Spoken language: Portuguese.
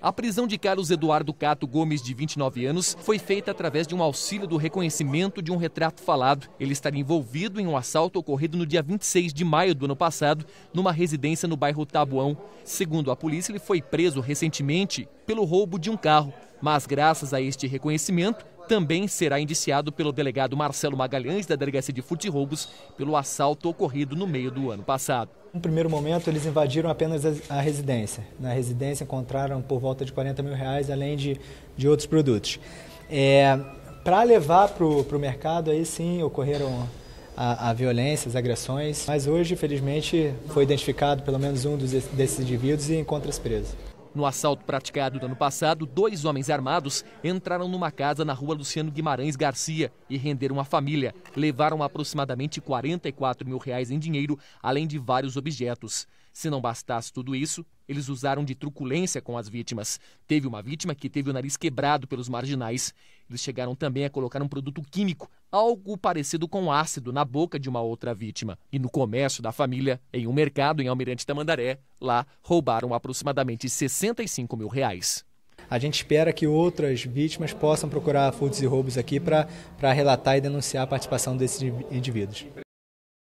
A prisão de Carlos Eduardo Cato Gomes, de 29 anos, foi feita através de um auxílio do reconhecimento de um retrato falado. Ele estaria envolvido em um assalto ocorrido no dia 26 de maio do ano passado, numa residência no bairro Tabuão. Segundo a polícia, ele foi preso recentemente pelo roubo de um carro, mas graças a este reconhecimento, também será indiciado pelo delegado Marcelo Magalhães, da Delegacia de Furtos e Roubos, pelo assalto ocorrido no meio do ano passado. No primeiro momento, eles invadiram apenas a residência. Na residência, encontraram por volta de 40 mil reais, além de, de outros produtos. É, Para levar para o mercado, aí sim ocorreram a, a violência, as agressões. Mas hoje, felizmente, foi identificado pelo menos um dos, desses indivíduos e encontra-se preso. No assalto praticado no ano passado, dois homens armados entraram numa casa na rua Luciano Guimarães Garcia e renderam a família. Levaram aproximadamente 44 mil reais em dinheiro, além de vários objetos. Se não bastasse tudo isso, eles usaram de truculência com as vítimas. Teve uma vítima que teve o nariz quebrado pelos marginais. Eles chegaram também a colocar um produto químico algo parecido com ácido na boca de uma outra vítima. E no comércio da família, em um mercado em Almirante Tamandaré, lá roubaram aproximadamente 65 mil reais. A gente espera que outras vítimas possam procurar furtos e roubos aqui para relatar e denunciar a participação desses indivíduos.